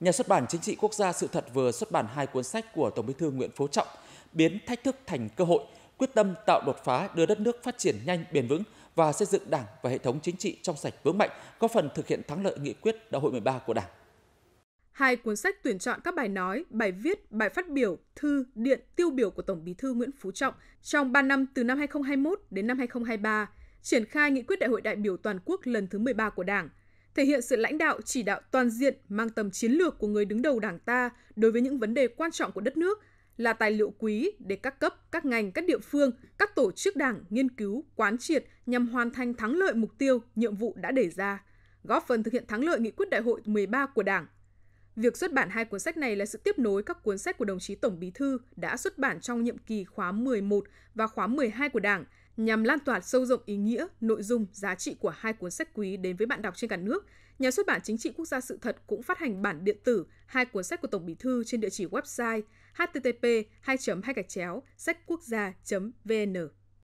Nhà xuất bản Chính trị Quốc gia Sự thật vừa xuất bản hai cuốn sách của Tổng Bí thư Nguyễn Phú Trọng biến thách thức thành cơ hội, quyết tâm tạo đột phá đưa đất nước phát triển nhanh bền vững và xây dựng Đảng và hệ thống chính trị trong sạch vững mạnh, góp phần thực hiện thắng lợi nghị quyết Đại hội 13 của Đảng. Hai cuốn sách tuyển chọn các bài nói, bài viết, bài phát biểu, thư, điện tiêu biểu của Tổng Bí thư Nguyễn Phú Trọng trong 3 năm từ năm 2021 đến năm 2023, triển khai nghị quyết Đại hội đại biểu toàn quốc lần thứ 13 của Đảng – thể hiện sự lãnh đạo chỉ đạo toàn diện mang tầm chiến lược của người đứng đầu Đảng ta đối với những vấn đề quan trọng của đất nước là tài liệu quý để các cấp, các ngành, các địa phương, các tổ chức đảng nghiên cứu, quán triệt nhằm hoàn thành thắng lợi mục tiêu, nhiệm vụ đã đề ra, góp phần thực hiện thắng lợi nghị quyết đại hội 13 của Đảng. Việc xuất bản hai cuốn sách này là sự tiếp nối các cuốn sách của đồng chí Tổng Bí thư đã xuất bản trong nhiệm kỳ khóa 11 và khóa 12 của Đảng – nhằm lan tỏa sâu rộng ý nghĩa, nội dung, giá trị của hai cuốn sách quý đến với bạn đọc trên cả nước. Nhà xuất bản Chính trị Quốc gia sự thật cũng phát hành bản điện tử hai cuốn sách của Tổng Bí thư trên địa chỉ website http 2 2 sách quốc gia vn